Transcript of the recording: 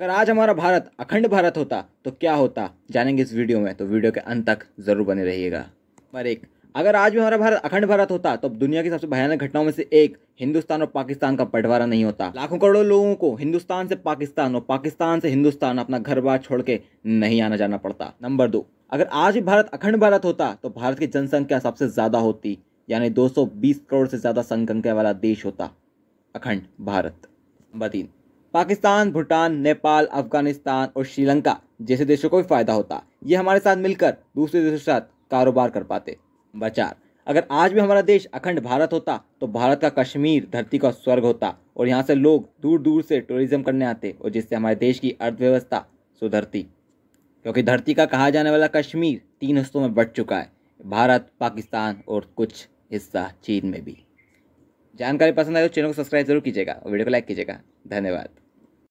अगर आज हमारा भारत अखंड भारत होता तो क्या होता जानेंगे इस वीडियो में तो वीडियो के अंत तक ज़रूर बने रहिएगा नंबर एक अगर आज भी हमारा भारत अखंड भारत होता तो दुनिया की सबसे भयानक घटनाओं में से एक हिंदुस्तान और पाकिस्तान का बंटवारा नहीं होता लाखों करोड़ों लोगों को हिंदुस्तान से पाकिस्तान और पाकिस्तान से हिंदुस्तान अपना घर बार छोड़ के नहीं आना जाना पड़ता नंबर दो अगर आज भी भारत अखंड भारत होता तो भारत की जनसंख्या सबसे ज़्यादा होती यानी 220 करोड़ से ज़्यादा संख्या वाला देश होता अखंड भारत नंबर तीन पाकिस्तान भूटान नेपाल अफगानिस्तान और श्रीलंका जैसे देशों को भी फायदा होता ये हमारे साथ मिलकर दूसरे देशों के साथ कारोबार कर पाते नंबर चार अगर आज भी हमारा देश अखंड भारत होता तो भारत का कश्मीर धरती का स्वर्ग होता और यहाँ से लोग दूर दूर से टूरिज्म करने आते और जिससे हमारे देश की अर्थव्यवस्था सुधरती क्योंकि धरती का कहा जाने वाला कश्मीर तीन हिस्सों में बढ़ चुका है भारत पाकिस्तान और कुछ हिस्सा चीन में भी जानकारी पसंद आए तो चैनल को सब्सक्राइब जरूर कीजिएगा और वीडियो को लाइक कीजिएगा धन्यवाद